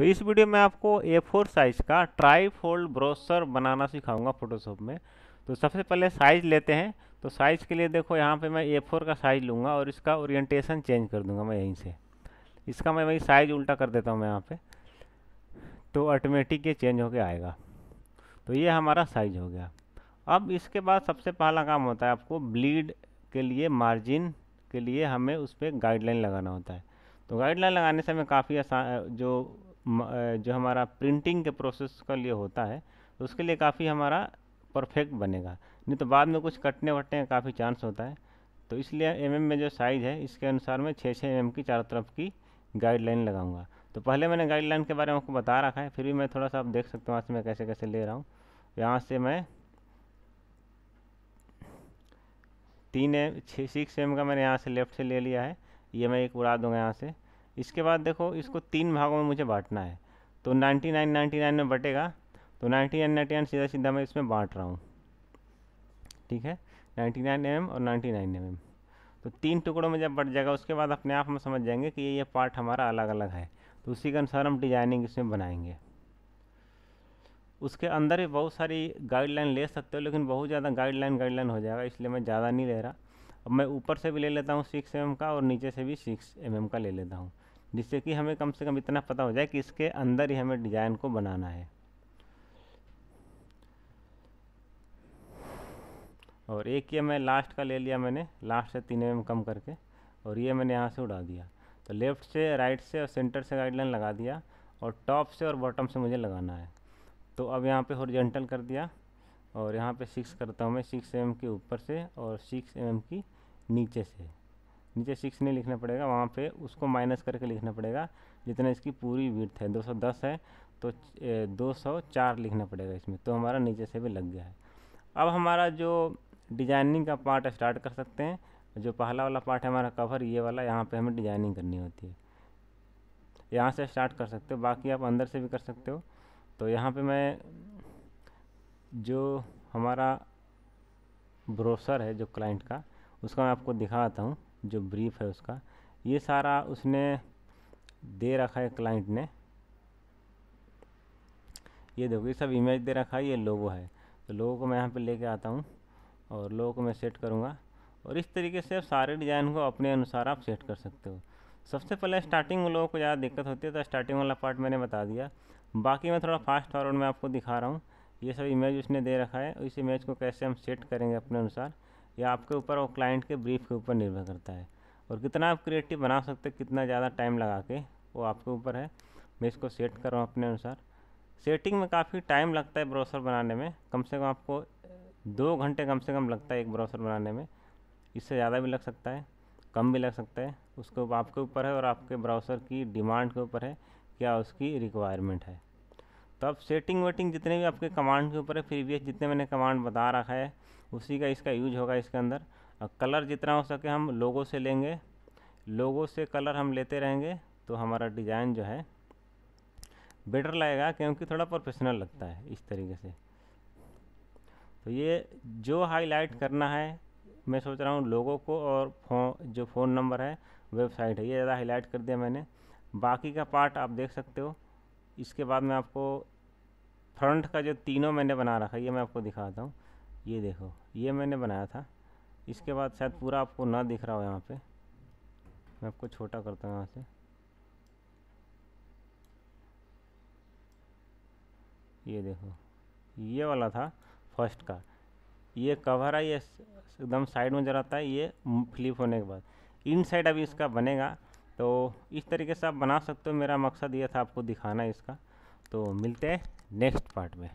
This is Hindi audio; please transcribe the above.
तो इस वीडियो में आपको ए फोर साइज़ का ट्राई फोल्ड ब्रोसर बनाना सिखाऊंगा फोटोशॉप में तो सबसे पहले साइज़ लेते हैं तो साइज़ के लिए देखो यहाँ पे मैं ए फोर का साइज़ लूँगा और इसका ओरिएंटेशन चेंज कर दूँगा मैं यहीं से इसका मैं वही साइज़ उल्टा कर देता हूँ मैं यहाँ पर तो ऑटोमेटिक ये चेंज होकर आएगा तो ये हमारा साइज़ हो गया अब इसके बाद सबसे पहला काम होता है आपको ब्लीड के लिए मार्जिन के लिए हमें उस पर गाइडलाइन लगाना होता है तो गाइडलाइन लगाने से हमें काफ़ी आसान जो जो हमारा प्रिंटिंग के प्रोसेस का लिए होता है तो उसके लिए काफ़ी हमारा परफेक्ट बनेगा नहीं तो बाद में कुछ कटने वटने का काफ़ी चांस होता है तो इसलिए एम में जो साइज़ है इसके अनुसार मैं छः छः एम की चारों तरफ की गाइडलाइन लगाऊंगा तो पहले मैंने गाइडलाइन के बारे में आपको बता रखा है फिर भी मैं थोड़ा सा आप देख सकते हो वहाँ से मैं कैसे कैसे ले रहा हूँ यहाँ से मैं तीन एम छः सिक्स एम का मैंने यहाँ से लेफ़्ट से ले लिया है ये मैं एक उड़ा दूँगा यहाँ से इसके बाद देखो इसको तीन भागों में मुझे बांटना है तो नाइन्टी नाइन नाइन्टी नाइन में बटेगा तो नाइन्टी नाइन नाइन्टी नाइन सीधा सीधा मैं इसमें बांट रहा हूँ ठीक है नाइन्टी नाइन एम और नाइन्टी नाइन एम तो तीन टुकड़ों में जब बट जाएगा उसके बाद अपने आप हम समझ जाएंगे कि ये ये पार्ट हमारा अलग अलग है तो उसी के अनुसार हम डिजाइनिंग इसमें बनाएंगे उसके अंदर भी बहुत सारी गाइडलाइन ले सकते हो लेकिन बहुत ज़्यादा गाइडलाइन गाइडलाइन हो जाएगा इसलिए मैं ज़्यादा नहीं ले रहा अब मैं ऊपर से भी ले लेता हूँ सिक्स एम का और नीचे से भी सिक्स एम का ले लेता हूँ जिससे कि हमें कम से कम इतना पता हो जाए कि इसके अंदर ही हमें डिज़ाइन को बनाना है और एक ये मैं लास्ट का ले लिया मैंने लास्ट से तीन एम कम करके और ये मैंने यहाँ से उड़ा दिया तो लेफ़्ट से राइट से और सेंटर से गाइडलाइन लगा दिया और टॉप से और बॉटम से मुझे लगाना है तो अब यहाँ पे हॉरिजॉन्टल कर दिया और यहाँ पे सिक्स करता हूँ मैं सिक्स एम के ऊपर से और सिक्स एम की नीचे से नीचे सिक्स नहीं लिखना पड़ेगा वहाँ पे उसको माइनस करके लिखना पड़ेगा जितना इसकी पूरी विर्थ है 210 है तो 204 लिखना पड़ेगा इसमें तो हमारा नीचे से भी लग गया है अब हमारा जो डिजाइनिंग का पार्ट स्टार्ट कर सकते हैं जो पहला वाला पार्ट है हमारा कवर ये वाला यहाँ पर हमें डिजाइनिंग करनी होती है यहाँ से स्टार्ट कर सकते हो बाकी आप अंदर से भी कर सकते हो तो यहाँ पर मैं जो हमारा ब्रोसर है जो क्लाइंट का उसका मैं आपको दिखाता हूँ जो ब्रीफ है उसका ये सारा उसने दे रखा है क्लाइंट ने ये देखो ये सब इमेज दे रखा है ये लोगो है तो लोगो को मैं यहाँ पे लेके आता हूँ और लोगो को मैं सेट करूँगा और इस तरीके से आप सारे डिज़ाइन को अपने अनुसार आप सेट कर सकते हो सबसे पहले स्टार्टिंग में लोगों को ज़्यादा दिक्कत होती है तो स्टार्टिंग वाला पार्ट मैंने बता दिया बाकी मैं थोड़ा फास्ट फॉरवर्ड में आपको दिखा रहा हूँ ये सब इमेज उसने दे रखा है इस इमेज को कैसे हम सेट करेंगे अपने अनुसार ये आपके ऊपर और क्लाइंट के ब्रीफ के ऊपर निर्भर करता है और कितना आप क्रिएटिव बना सकते हैं कितना ज़्यादा टाइम लगा के वो आपके ऊपर है मैं इसको सेट कर रहा हूँ अपने अनुसार सेटिंग में काफ़ी टाइम लगता है ब्राउसर बनाने में कम से कम आपको दो घंटे कम से कम लगता है एक ब्राउसर बनाने में इससे ज़्यादा भी लग सकता है कम भी लग सकता है उसको आपके ऊपर है और आपके ब्राउसर की डिमांड के ऊपर है क्या उसकी रिक्वायरमेंट है तो अब सेटिंग वेटिंग जितने भी आपके कमांड के ऊपर है प्रीवियस जितने मैंने कमांड बता रखा है उसी का इसका यूज होगा इसके अंदर और कलर जितना हो सके हम लोगों से लेंगे लोगों से कलर हम लेते रहेंगे तो हमारा डिज़ाइन जो है बेटर लगेगा क्योंकि थोड़ा प्रोफेशनल लगता है इस तरीके से तो ये जो हाईलाइट करना है मैं सोच रहा हूँ लोगों को और फोन जो फ़ोन नंबर है वेबसाइट है ये ज़्यादा हाईलाइट कर दिया मैंने बाकी का पार्ट आप देख सकते हो इसके बाद मैं आपको फ्रंट का जो तीनों मैंने बना रखा है ये मैं आपको दिखाता हूँ ये देखो ये मैंने बनाया था इसके बाद शायद पूरा आपको ना दिख रहा हो यहाँ पे मैं आपको छोटा करता हूँ यहाँ से ये देखो ये वाला था फर्स्ट का ये कवर है ये एकदम साइड में जरा है ये फ्लिप होने के बाद इन साइड अभी इसका बनेगा तो इस तरीके से आप बना सकते हो मेरा मकसद ये था आपको दिखाना इसका तो मिलते हैं नेक्स्ट पार्ट में